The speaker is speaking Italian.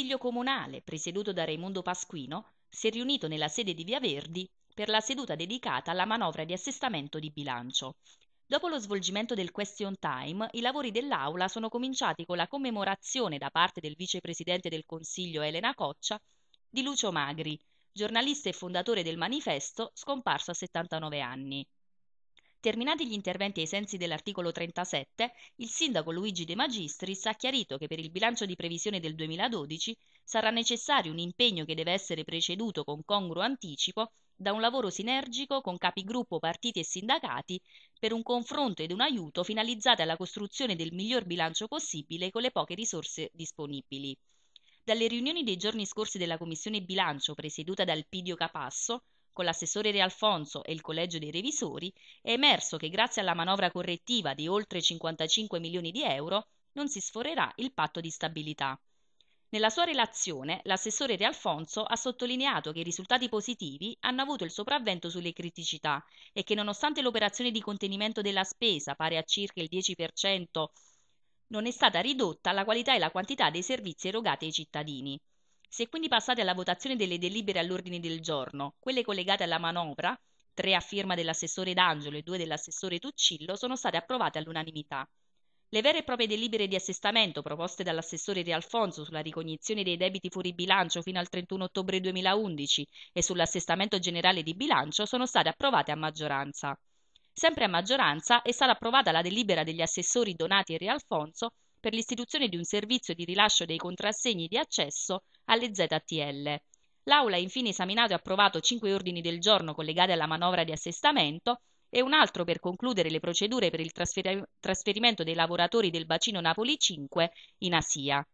Consiglio Comunale, presieduto da Raimondo Pasquino, si è riunito nella sede di Via Verdi per la seduta dedicata alla manovra di assestamento di bilancio. Dopo lo svolgimento del question time, i lavori dell'Aula sono cominciati con la commemorazione da parte del vicepresidente del Consiglio Elena Coccia di Lucio Magri, giornalista e fondatore del Manifesto, scomparso a 79 anni. Terminati gli interventi ai sensi dell'articolo 37, il sindaco Luigi De Magistris ha chiarito che per il bilancio di previsione del 2012 sarà necessario un impegno che deve essere preceduto con congruo anticipo da un lavoro sinergico con capigruppo, partiti e sindacati per un confronto ed un aiuto finalizzati alla costruzione del miglior bilancio possibile con le poche risorse disponibili. Dalle riunioni dei giorni scorsi della Commissione Bilancio presieduta dal Pidio Capasso, con l'assessore De Alfonso e il collegio dei revisori, è emerso che grazie alla manovra correttiva di oltre 55 milioni di euro non si sforerà il patto di stabilità. Nella sua relazione, l'assessore De Alfonso ha sottolineato che i risultati positivi hanno avuto il sopravvento sulle criticità e che nonostante l'operazione di contenimento della spesa, pari a circa il 10%, non è stata ridotta la qualità e la quantità dei servizi erogati ai cittadini. Si è quindi passati alla votazione delle delibere all'ordine del giorno. Quelle collegate alla manovra, tre a firma dell'assessore D'Angelo e due dell'assessore Tuccillo, sono state approvate all'unanimità. Le vere e proprie delibere di assestamento proposte dall'assessore De Alfonso sulla ricognizione dei debiti fuori bilancio fino al 31 ottobre 2011 e sull'assestamento generale di bilancio sono state approvate a maggioranza. Sempre a maggioranza è stata approvata la delibera degli assessori Donati e Rialfonso per l'istituzione di un servizio di rilascio dei contrassegni di accesso alle ZTL. L'Aula ha infine esaminato e approvato cinque ordini del giorno collegati alla manovra di assestamento e un altro per concludere le procedure per il trasfer- trasferimento dei lavoratori del bacino Napoli 5 in Asia.